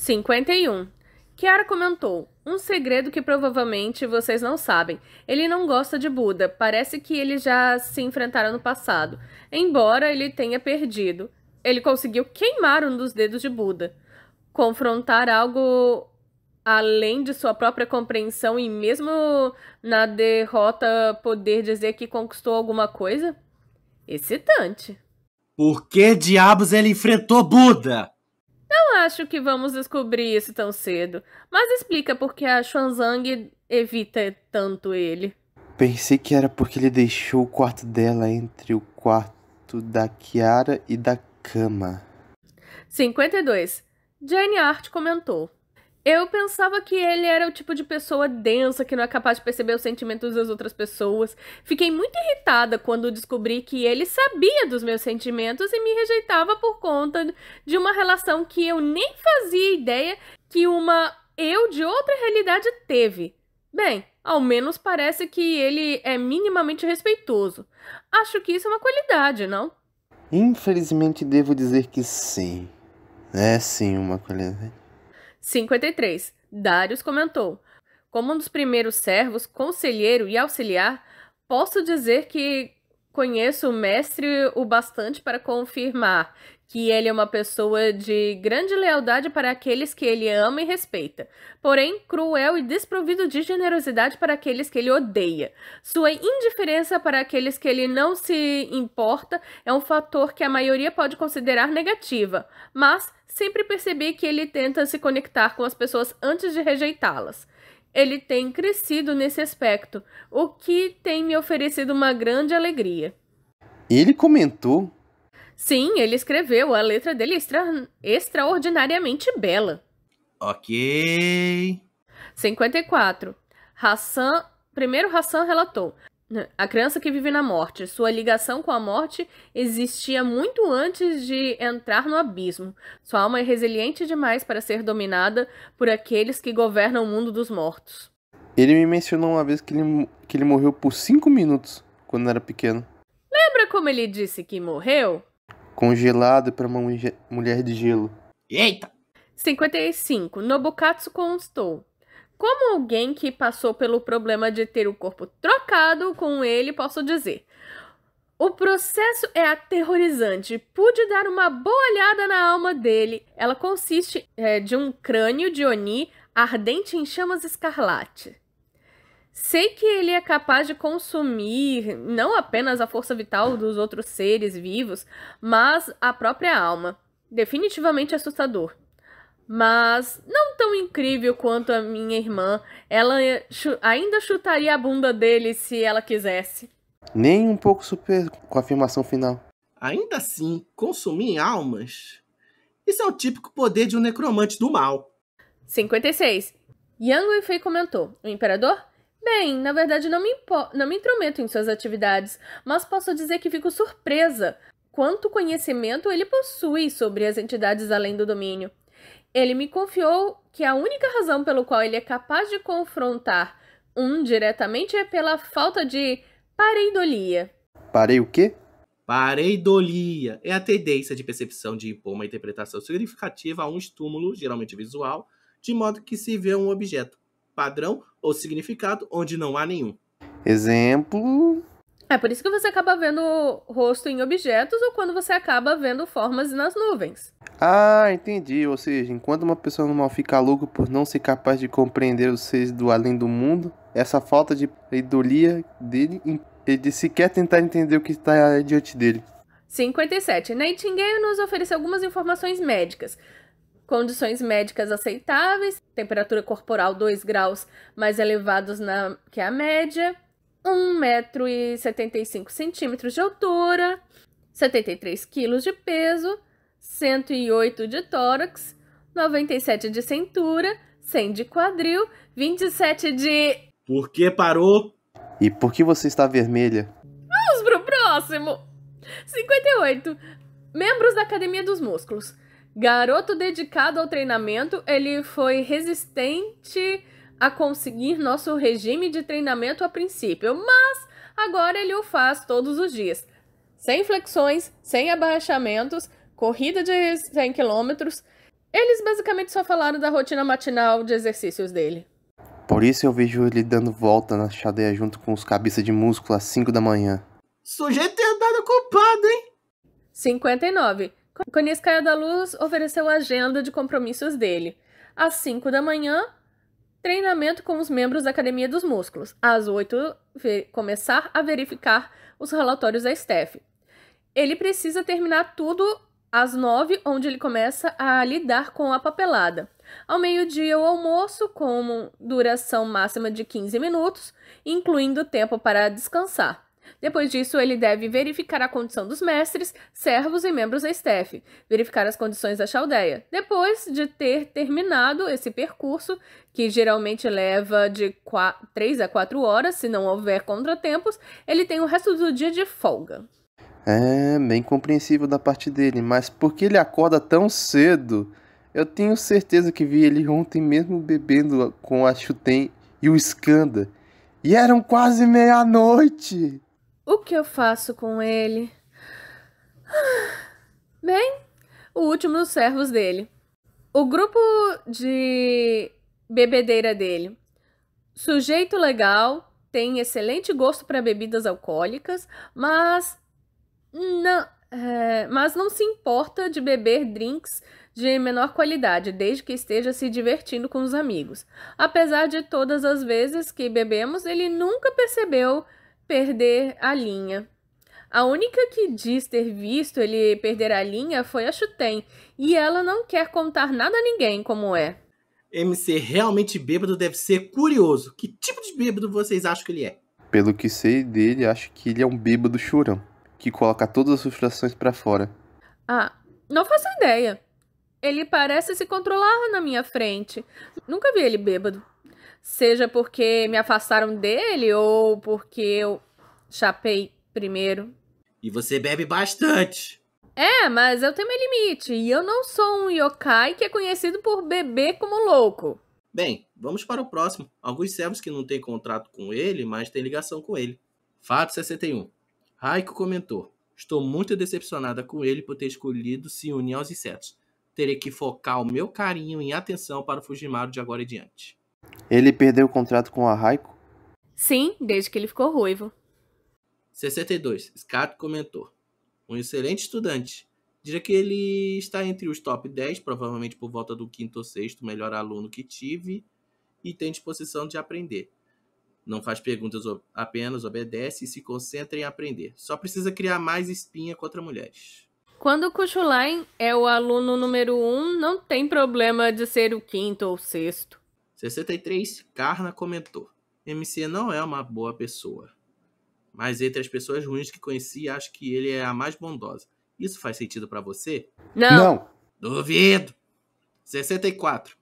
51. Kiara comentou: Um segredo que provavelmente vocês não sabem. Ele não gosta de Buda. Parece que eles já se enfrentaram no passado. Embora ele tenha perdido, ele conseguiu queimar um dos dedos de Buda. Confrontar algo além de sua própria compreensão e mesmo na derrota poder dizer que conquistou alguma coisa? Excitante. Por que diabos ele enfrentou Buda? Não acho que vamos descobrir isso tão cedo, mas explica por que a Xuanzang evita tanto ele. Pensei que era porque ele deixou o quarto dela entre o quarto da Kiara e da cama. 52. Jane Hart comentou. Eu pensava que ele era o tipo de pessoa densa que não é capaz de perceber os sentimentos das outras pessoas. Fiquei muito irritada quando descobri que ele sabia dos meus sentimentos e me rejeitava por conta de uma relação que eu nem fazia ideia que uma eu de outra realidade teve. Bem, ao menos parece que ele é minimamente respeitoso. Acho que isso é uma qualidade, não? Infelizmente devo dizer que sim. É sim uma qualidade. 53. Darius comentou: Como um dos primeiros servos, conselheiro e auxiliar, posso dizer que conheço o mestre o bastante para confirmar que ele é uma pessoa de grande lealdade para aqueles que ele ama e respeita, porém cruel e desprovido de generosidade para aqueles que ele odeia. Sua indiferença para aqueles que ele não se importa é um fator que a maioria pode considerar negativa, mas sempre percebi que ele tenta se conectar com as pessoas antes de rejeitá-las ele tem crescido nesse aspecto, o que tem me oferecido uma grande alegria. Ele comentou? Sim, ele escreveu. A letra dele é extra... extraordinariamente bela. Ok. 54. Hassan. Primeiro, Hassan relatou: a criança que vive na morte. Sua ligação com a morte existia muito antes de entrar no abismo. Sua alma é resiliente demais para ser dominada por aqueles que governam o mundo dos mortos. Ele me mencionou uma vez que ele, que ele morreu por cinco minutos quando era pequeno. Lembra como ele disse que morreu? Congelado para uma mulher de gelo. Eita! 55. Nobukatsu constou. Como alguém que passou pelo problema de ter o corpo trocado com ele, posso dizer. O processo é aterrorizante. Pude dar uma boa olhada na alma dele. Ela consiste é, de um crânio de Oni ardente em chamas escarlate. Sei que ele é capaz de consumir não apenas a força vital dos outros seres vivos, mas a própria alma. Definitivamente assustador mas não tão incrível quanto a minha irmã. Ela ch ainda chutaria a bunda dele se ela quisesse. Nem um pouco super com a afirmação final. Ainda assim, consumir almas? Isso é o típico poder de um necromante do mal. 56. Yang Fei comentou: O imperador? Bem, na verdade não me, não me intrometo em suas atividades, mas posso dizer que fico surpresa quanto conhecimento ele possui sobre as entidades além do domínio. Ele me confiou que a única razão pelo qual ele é capaz de confrontar um diretamente é pela falta de pareidolia. Parei o quê? Pareidolia é a tendência de percepção de impor uma interpretação significativa a um estímulo, geralmente visual, de modo que se vê um objeto, padrão ou significado onde não há nenhum. Exemplo: é por isso que você acaba vendo rosto em objetos ou quando você acaba vendo formas nas nuvens. Ah, entendi. Ou seja, enquanto uma pessoa normal fica louca por não ser capaz de compreender os seres do além do mundo, essa falta de idolia dele de sequer tentar entender o que está diante dele. 57. Nightingale nos oferece algumas informações médicas. Condições médicas aceitáveis, temperatura corporal 2 graus mais elevados na, que a média, 1,75m de altura, 73 kg de peso, 108 de tórax, 97 de cintura, 100 de quadril, 27 de. Por que parou? E por que você está vermelha? Vamos pro próximo! 58. Membros da Academia dos Músculos. Garoto dedicado ao treinamento, ele foi resistente a conseguir nosso regime de treinamento a princípio, mas agora ele o faz todos os dias. Sem flexões, sem abaixamentos, corrida de 100 km. Eles basicamente só falaram da rotina matinal de exercícios dele. Por isso eu vejo ele dando volta na chadeia junto com os cabeças de músculo às 5 da manhã. Sujeito tem andado culpado, hein? 59. Coniscaia da Luz ofereceu a agenda de compromissos dele. Às 5 da manhã, Treinamento com os membros da Academia dos Músculos. Às 8, começar a verificar os relatórios da Steph. Ele precisa terminar tudo às 9, onde ele começa a lidar com a papelada. Ao meio-dia, o almoço, com duração máxima de 15 minutos, incluindo tempo para descansar. Depois disso, ele deve verificar a condição dos mestres, servos e membros da staff, verificar as condições da Chaldeia. Depois de ter terminado esse percurso, que geralmente leva de 3 a 4 horas, se não houver contratempos, ele tem o resto do dia de folga. É, bem compreensível da parte dele, mas por que ele acorda tão cedo? Eu tenho certeza que vi ele ontem mesmo bebendo com a Chuten e o Skanda. E eram quase meia-noite! O que eu faço com ele? Ah, bem, o último dos servos dele. O grupo de bebedeira dele. Sujeito legal, tem excelente gosto para bebidas alcoólicas, mas não, é, mas não se importa de beber drinks de menor qualidade, desde que esteja se divertindo com os amigos. Apesar de todas as vezes que bebemos, ele nunca percebeu perder a linha. A única que diz ter visto ele perder a linha foi a Chuten, e ela não quer contar nada a ninguém como é. MC realmente bêbado deve ser curioso. Que tipo de bêbado vocês acham que ele é? Pelo que sei dele, acho que ele é um bêbado chorão, que coloca todas as frustrações para fora. Ah, não faço ideia. Ele parece se controlar na minha frente. Nunca vi ele bêbado seja porque me afastaram dele ou porque eu chapei primeiro. E você bebe bastante. É, mas eu tenho meu limite e eu não sou um yokai que é conhecido por beber como louco. Bem, vamos para o próximo. Alguns servos que não têm contrato com ele, mas têm ligação com ele. Fato 61. Raiko comentou: Estou muito decepcionada com ele por ter escolhido se unir aos insetos. Terei que focar o meu carinho e atenção para o Fujimaru de agora em diante. Ele perdeu o contrato com a Raiko? Sim, desde que ele ficou ruivo. 62. Scott comentou. Um excelente estudante. Diria que ele está entre os top 10, provavelmente por volta do quinto ou sexto melhor aluno que tive e tem disposição de aprender. Não faz perguntas, apenas obedece e se concentra em aprender. Só precisa criar mais espinha contra mulheres. Quando o Kuchulain é o aluno número um, não tem problema de ser o quinto ou sexto. 63, Carna comentou: MC não é uma boa pessoa. Mas entre as pessoas ruins que conheci, acho que ele é a mais bondosa. Isso faz sentido para você? Não. não. Duvido. 64.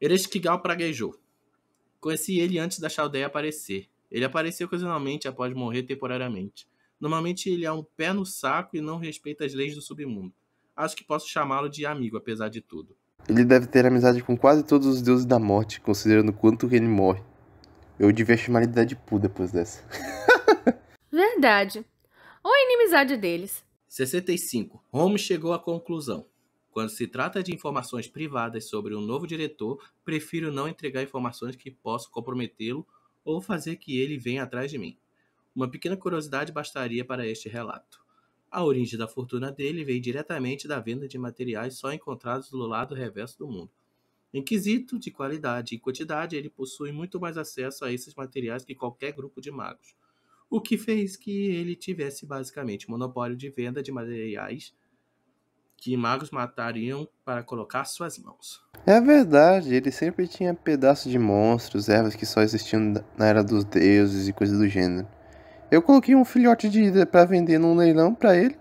Erestigal praguejou. Conheci ele antes da Chaldeia aparecer. Ele apareceu ocasionalmente após morrer temporariamente. Normalmente ele é um pé no saco e não respeita as leis do submundo. Acho que posso chamá-lo de amigo, apesar de tudo. Ele deve ter amizade com quase todos os deuses da morte, considerando quanto ele morre. Eu devia chamar ele de Deadpool depois dessa. Verdade. Ou a inimizade deles. 65. Holmes chegou à conclusão. Quando se trata de informações privadas sobre um novo diretor, prefiro não entregar informações que possam comprometê-lo ou fazer que ele venha atrás de mim. Uma pequena curiosidade bastaria para este relato. A origem da fortuna dele veio diretamente da venda de materiais só encontrados do lado reverso do mundo. Em quesito de qualidade e quantidade, ele possui muito mais acesso a esses materiais que qualquer grupo de magos, o que fez que ele tivesse basicamente monopólio de venda de materiais que magos matariam para colocar suas mãos. É verdade, ele sempre tinha pedaços de monstros, ervas que só existiam na era dos deuses e coisas do gênero. Eu coloquei um filhote de para vender num leilão para ele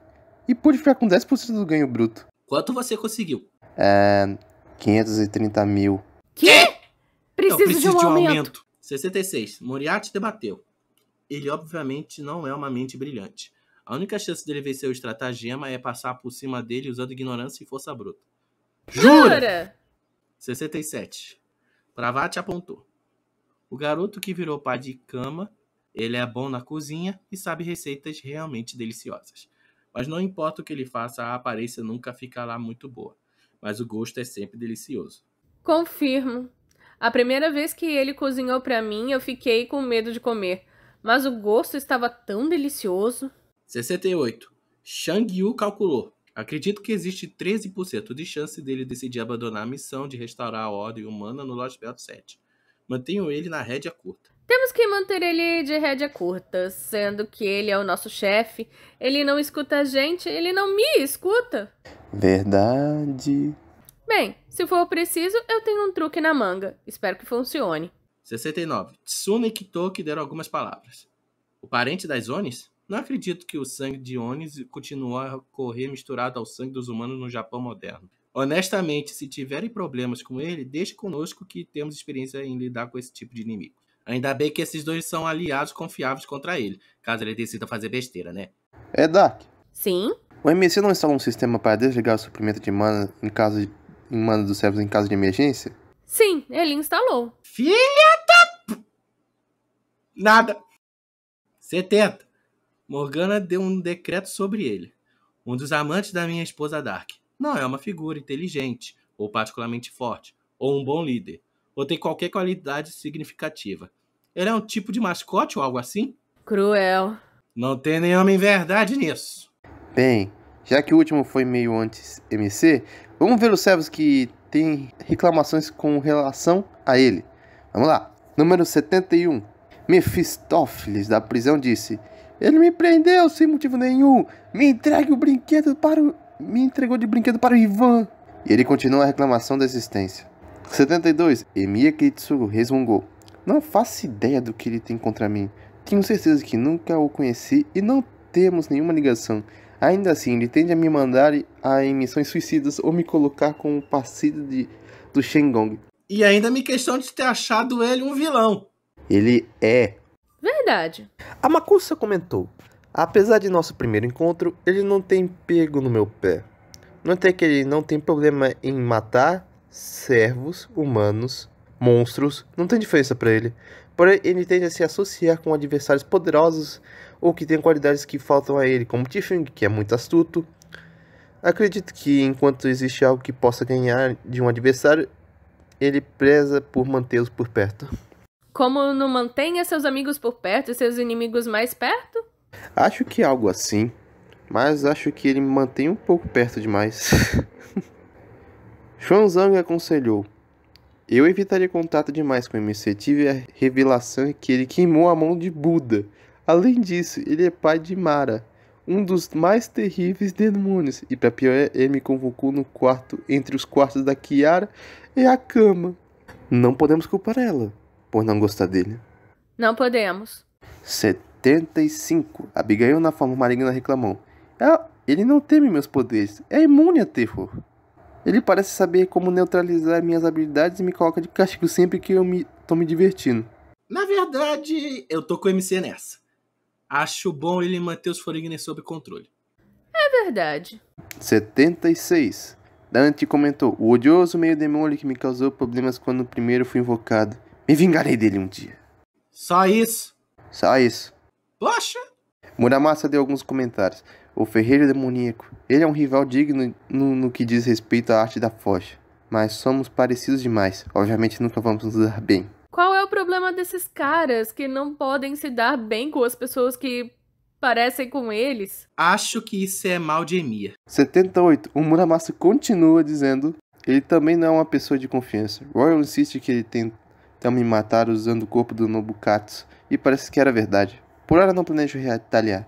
e pude ficar com 10% do ganho bruto. Quanto você conseguiu? É. 530 mil. Que? Preciso, Eu preciso de um, de um aumento. aumento. 66. Moriarty debateu. Ele obviamente não é uma mente brilhante. A única chance dele vencer o estratagema é passar por cima dele usando ignorância e força bruta. Jura? Jura? 67. Pravati apontou. O garoto que virou pai de cama ele é bom na cozinha e sabe receitas realmente deliciosas. Mas não importa o que ele faça, a aparência nunca fica lá muito boa. Mas o gosto é sempre delicioso. Confirmo. A primeira vez que ele cozinhou para mim, eu fiquei com medo de comer. Mas o gosto estava tão delicioso. 68. Shang Yu calculou. Acredito que existe 13% de chance dele decidir abandonar a missão de restaurar a ordem humana no Lost Belt 7. Mantenho ele na rédea curta. Temos que manter ele de rédea curta, sendo que ele é o nosso chefe. Ele não escuta a gente, ele não me escuta. Verdade. Bem, se for preciso, eu tenho um truque na manga. Espero que funcione. 69. Tsuna e Kitoki deram algumas palavras. O parente das Onis? Não acredito que o sangue de Onis continuou a correr misturado ao sangue dos humanos no Japão moderno. Honestamente, se tiverem problemas com ele, deixe conosco que temos experiência em lidar com esse tipo de inimigo. Ainda bem que esses dois são aliados confiáveis contra ele, caso ele decida fazer besteira, né? É, Dark. Sim? O MC não instala um sistema para desligar o suprimento de mana em caso de em mana dos servos em caso de emergência? Sim, ele instalou. Filha da... Nada. 70. Morgana deu um decreto sobre ele. Um dos amantes da minha esposa Dark. Não é uma figura inteligente, ou particularmente forte, ou um bom líder ou tem qualquer qualidade significativa. Ele é um tipo de mascote ou algo assim? Cruel. Não tem nenhuma verdade nisso. Bem, já que o último foi meio antes MC, vamos ver os servos que têm reclamações com relação a ele. Vamos lá. Número 71. Mefistófeles da prisão disse: Ele me prendeu sem motivo nenhum. Me entregue o brinquedo para o... me entregou de brinquedo para o Ivan. E ele continua a reclamação da existência. 72. Emiya Akitsugu resmungou. Não faço ideia do que ele tem contra mim. Tenho certeza que nunca o conheci e não temos nenhuma ligação. Ainda assim, ele tende a me mandar a emissões suicidas ou me colocar como parceiro de, do Shengong. E ainda me questão de ter achado ele um vilão. Ele é. Verdade. A Makusa comentou. Apesar de nosso primeiro encontro, ele não tem pego no meu pé. Não é que ele não tem problema em matar servos, humanos, monstros, não tem diferença para ele. Porém, ele tende a se associar com adversários poderosos ou que têm qualidades que faltam a ele, como Tifung, que é muito astuto. Acredito que enquanto existe algo que possa ganhar de um adversário, ele preza por mantê-los por perto. Como não mantenha seus amigos por perto e seus inimigos mais perto? Acho que algo assim, mas acho que ele mantém um pouco perto demais. Xuanzang aconselhou. Eu evitaria contato demais com o MC. Tive a revelação que ele queimou a mão de Buda. Além disso, ele é pai de Mara, um dos mais terríveis demônios. E para pior, ele me convocou no quarto, entre os quartos da Kiara e a cama. Não podemos culpar ela por não gostar dele. Não podemos. 75. Abigail, na forma maligna, reclamou. Ah, ele não teme meus poderes. É imune a terror. Ele parece saber como neutralizar minhas habilidades e me coloca de castigo sempre que eu me tô me divertindo. Na verdade, eu tô com o MC nessa. Acho bom ele manter os Forigner sob controle. É verdade. 76. Dante comentou: O odioso meio-demônio que me causou problemas quando primeiro fui invocado. Me vingarei dele um dia. Só isso? Só isso. Poxa! Muramasa deu alguns comentários o ferreiro demoníaco. Ele é um rival digno no, no que diz respeito à arte da foge. Mas somos parecidos demais. Obviamente nunca vamos nos dar bem. Qual é o problema desses caras que não podem se dar bem com as pessoas que parecem com eles? Acho que isso é mal de Emir. 78. O Muramasa continua dizendo. Ele também não é uma pessoa de confiança. Royal insiste que ele tenta me matar usando o corpo do Nobukatsu. E parece que era verdade. Por hora não planejo retaliar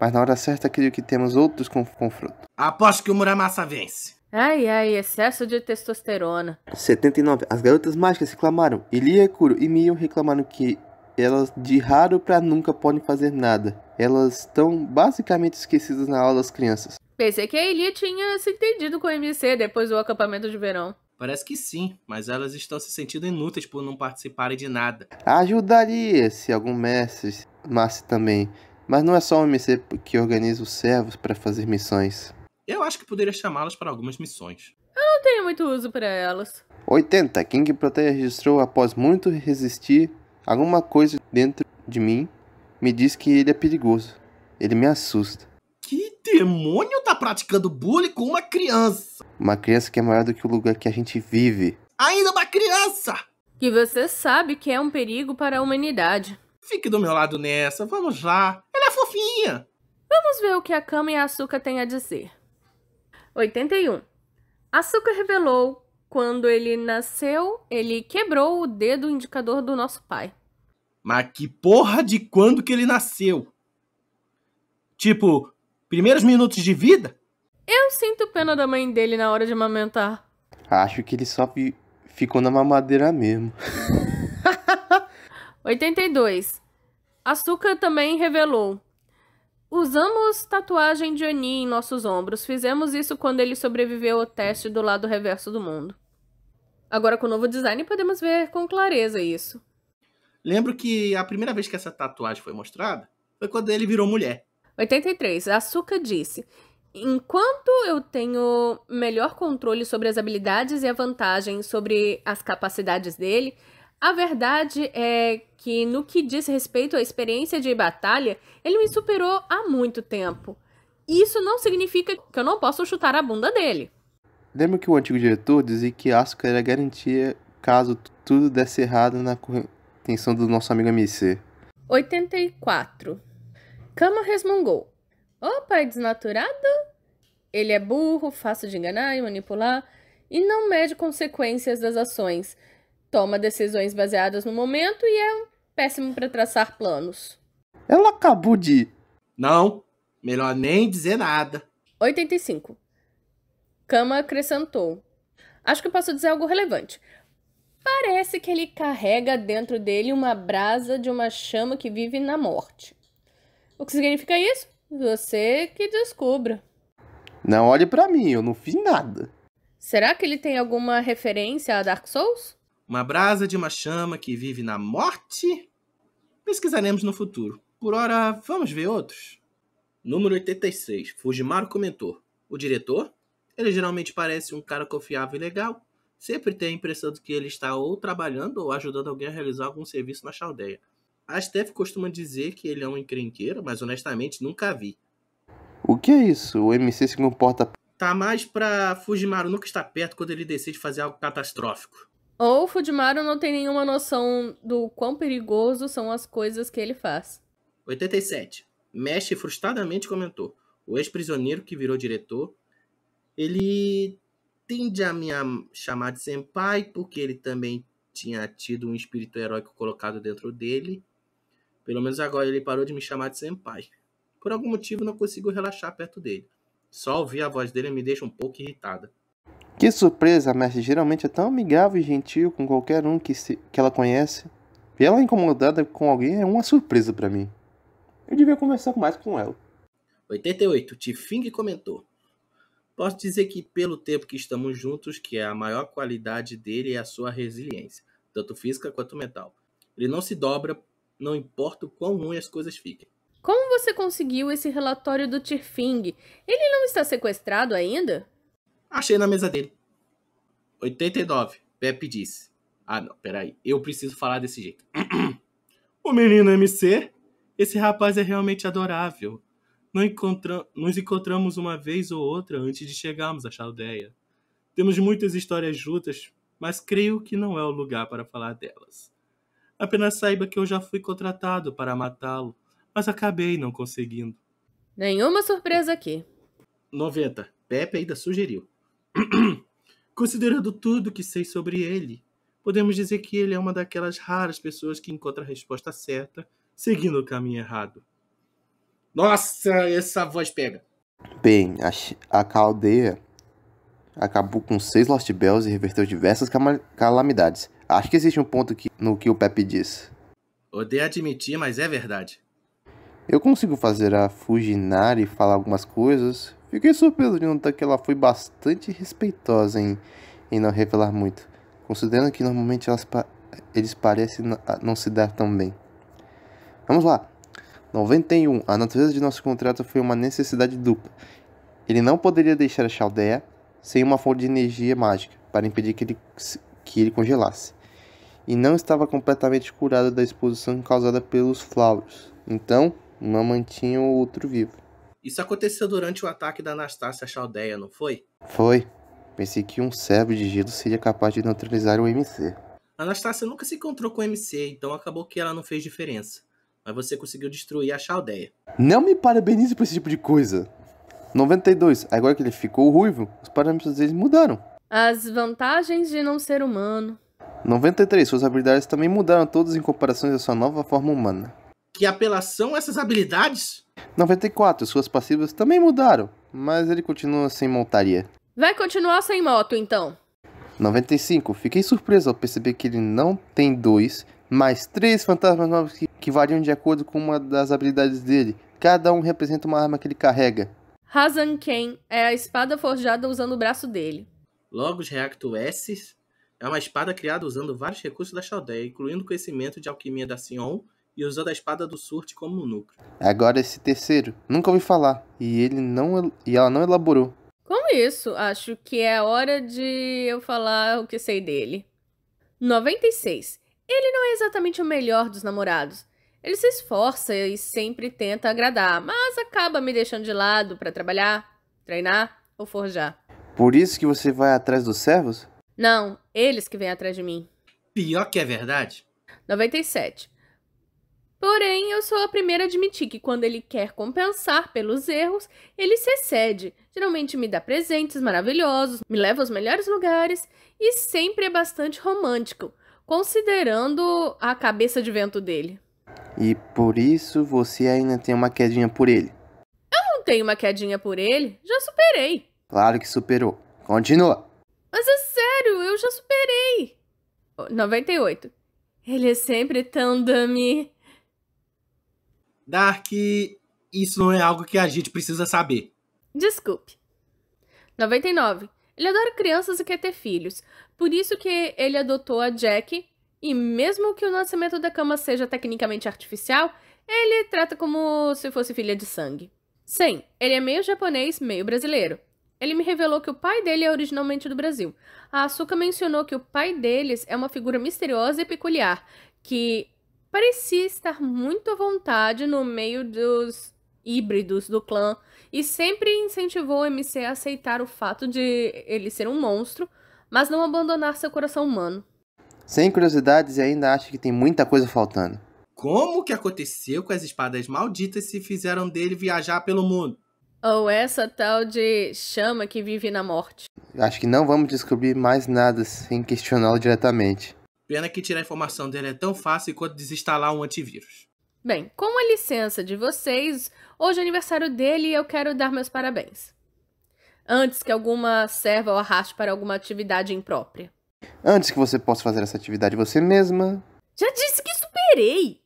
mas na hora certa creio que temos outros conf confrontos. Aposto que o Muramasa vence. Ai, ai, excesso de testosterona. 79. As garotas mágicas reclamaram. Ilia, Kuro e Mio reclamaram que elas de raro para nunca podem fazer nada. Elas estão basicamente esquecidas na aula das crianças. Pensei que a Ilia tinha se entendido com o MC depois do acampamento de verão. Parece que sim, mas elas estão se sentindo inúteis por não participarem de nada. Ajudaria se algum mestre, mas também mas não é só o MC que organiza os servos para fazer missões. Eu acho que poderia chamá-las para algumas missões. Eu não tenho muito uso para elas. 80. King Proteia registrou após muito resistir alguma coisa dentro de mim me diz que ele é perigoso. Ele me assusta. Que demônio tá praticando bullying com uma criança? Uma criança que é maior do que o lugar que a gente vive. Ainda uma criança! Que você sabe que é um perigo para a humanidade. Fique do meu lado nessa, vamos lá. Ela é fofinha. Vamos ver o que a Kama e a Asuka têm a dizer. 81. Asuka revelou quando ele nasceu, ele quebrou o dedo indicador do nosso pai. Mas que porra de quando que ele nasceu? Tipo, primeiros minutos de vida? Eu sinto pena da mãe dele na hora de amamentar. Acho que ele só ficou na mamadeira mesmo. 82. Açúcar também revelou. Usamos tatuagem de Ani em nossos ombros. Fizemos isso quando ele sobreviveu ao teste do lado reverso do mundo. Agora com o novo design podemos ver com clareza isso. Lembro que a primeira vez que essa tatuagem foi mostrada foi quando ele virou mulher. 83. Asuka disse: Enquanto eu tenho melhor controle sobre as habilidades e a vantagem sobre as capacidades dele, a verdade é que, no que diz respeito à experiência de batalha, ele me superou há muito tempo. Isso não significa que eu não posso chutar a bunda dele. Lembra que o antigo diretor dizia que Asuka era garantia caso tudo desse errado na contenção do nosso amigo MC? 84. Kama resmungou. Opa, é desnaturado? Ele é burro, fácil de enganar e manipular, e não mede consequências das ações toma decisões baseadas no momento e é péssimo para traçar planos. Ela acabou de. Não, melhor nem dizer nada. 85. Kama acrescentou. Acho que eu posso dizer algo relevante. Parece que ele carrega dentro dele uma brasa de uma chama que vive na morte. O que significa isso? Você que descubra. Não olhe para mim, eu não fiz nada. Será que ele tem alguma referência a Dark Souls? Uma brasa de uma chama que vive na morte? Pesquisaremos no futuro. Por hora, vamos ver outros. Número 86. Fujimaru comentou. O diretor? Ele geralmente parece um cara confiável e legal. Sempre tem a impressão de que ele está ou trabalhando ou ajudando alguém a realizar algum serviço na Chaldeia. A Steph costuma dizer que ele é um encrenqueiro, mas honestamente nunca vi. O que é isso? O MC se comporta. Tá mais pra Fujimaru nunca está perto quando ele decide fazer algo catastrófico. Ou Fujimaru não tem nenhuma noção do quão perigoso são as coisas que ele faz. 87. Mestre frustradamente comentou. O ex-prisioneiro que virou diretor, ele tende a me chamar de senpai porque ele também tinha tido um espírito heróico colocado dentro dele. Pelo menos agora ele parou de me chamar de senpai. Por algum motivo não consigo relaxar perto dele. Só ouvir a voz dele me deixa um pouco irritada. Que surpresa, A mestre! Geralmente é tão amigável e gentil com qualquer um que, se, que ela conhece. E ela incomodada com alguém é uma surpresa para mim. Eu devia conversar mais com ela. 88. Tifing comentou. Posso dizer que pelo tempo que estamos juntos, que a maior qualidade dele é a sua resiliência, tanto física quanto mental. Ele não se dobra, não importa o quão ruim as coisas fiquem. Como você conseguiu esse relatório do Tifing? Ele não está sequestrado ainda? Achei na mesa dele. 89. Pepe disse. Ah, não, peraí. Eu preciso falar desse jeito. o menino MC? Esse rapaz é realmente adorável. Não encontra... Nos encontramos uma vez ou outra antes de chegarmos à Chaldeia. Temos muitas histórias juntas, mas creio que não é o lugar para falar delas. Apenas saiba que eu já fui contratado para matá-lo, mas acabei não conseguindo. Nenhuma surpresa aqui. 90. Pepe ainda sugeriu. Considerando tudo que sei sobre ele, podemos dizer que ele é uma daquelas raras pessoas que encontra a resposta certa seguindo o caminho errado. Nossa, essa voz pega. Bem, a, a caldeia acabou com seis Lost Bells e reverteu diversas calamidades. Acho que existe um ponto que, no que o Pepe diz. Odeio admitir, mas é verdade. Eu consigo fazer a Fujinari falar algumas coisas, Fiquei surpreso de notar que ela foi bastante respeitosa em, em não revelar muito, considerando que normalmente elas, eles parecem não se dar tão bem. Vamos lá! 91. A natureza de nosso contrato foi uma necessidade dupla. Ele não poderia deixar a Chaldeia sem uma fonte de energia mágica para impedir que ele, que ele congelasse. E não estava completamente curado da exposição causada pelos flauros. Então, não mantinha o outro vivo. Isso aconteceu durante o ataque da Anastácia à Chaldeia, não foi? Foi. Pensei que um servo de gelo seria capaz de neutralizar o MC. Anastácia nunca se encontrou com o MC, então acabou que ela não fez diferença. Mas você conseguiu destruir a Chaldeia. Não me parabenize por esse tipo de coisa. 92. Agora que ele ficou ruivo, os parâmetros deles mudaram. As vantagens de não ser humano. 93. Suas habilidades também mudaram todas em comparação à sua nova forma humana que apelação essas habilidades? 94, suas passivas também mudaram, mas ele continua sem montaria. Vai continuar sem moto, então. 95, fiquei surpreso ao perceber que ele não tem dois, mas três fantasmas novos que, que variam de acordo com uma das habilidades dele. Cada um representa uma arma que ele carrega. Hazan Ken é a espada forjada usando o braço dele. Logos Reacto S é uma espada criada usando vários recursos da Chaldeia, incluindo conhecimento de alquimia da Sion e usando a espada do Surt como núcleo. É agora esse terceiro, nunca ouvi falar, e ele não e ela não elaborou. Com isso, acho que é hora de eu falar o que sei dele. 96. Ele não é exatamente o melhor dos namorados. Ele se esforça e sempre tenta agradar, mas acaba me deixando de lado para trabalhar, treinar ou forjar. Por isso que você vai atrás dos servos? Não, eles que vêm atrás de mim. Pior que é verdade. 97. Porém, eu sou a primeira a admitir que quando ele quer compensar pelos erros, ele se excede. Geralmente me dá presentes maravilhosos, me leva aos melhores lugares e sempre é bastante romântico, considerando a cabeça de vento dele. E por isso você ainda tem uma quedinha por ele? Eu não tenho uma quedinha por ele, já superei. Claro que superou. Continua. Mas é sério, eu já superei. 98. Ele é sempre tão dummy. Dark, isso não é algo que a gente precisa saber. Desculpe. 99. Ele adora crianças e quer ter filhos. Por isso que ele adotou a Jack. E mesmo que o nascimento da cama seja tecnicamente artificial, ele trata como se fosse filha de sangue. Sim, ele é meio japonês, meio brasileiro. Ele me revelou que o pai dele é originalmente do Brasil. A Asuka mencionou que o pai deles é uma figura misteriosa e peculiar, que parecia estar muito à vontade no meio dos híbridos do clã e sempre incentivou o MC a aceitar o fato de ele ser um monstro, mas não abandonar seu coração humano. Sem curiosidades e ainda acha que tem muita coisa faltando. Como que aconteceu com as espadas malditas se fizeram dele viajar pelo mundo? Ou essa tal de chama que vive na morte. Acho que não vamos descobrir mais nada sem questioná-lo diretamente. Pena que tirar informação dele é tão fácil quanto desinstalar um antivírus. Bem, com a licença de vocês, hoje é aniversário dele e eu quero dar meus parabéns. Antes que alguma serva o arraste para alguma atividade imprópria. Antes que você possa fazer essa atividade você mesma. Já disse que superei!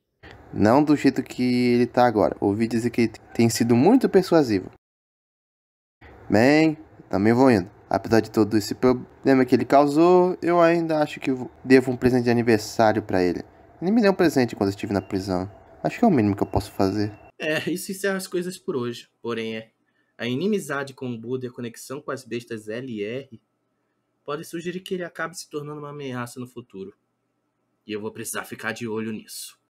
Não do jeito que ele tá agora. Ouvi dizer que ele tem sido muito persuasivo. Bem, também vou indo. Apesar de todo esse problema que ele causou, eu ainda acho que devo um presente de aniversário para ele. Ele me deu um presente quando eu estive na prisão. Acho que é o mínimo que eu posso fazer. É, isso encerra as coisas por hoje. Porém, é. A inimizade com o Buda e a conexão com as bestas L e R podem sugerir que ele acabe se tornando uma ameaça no futuro. E eu vou precisar ficar de olho nisso.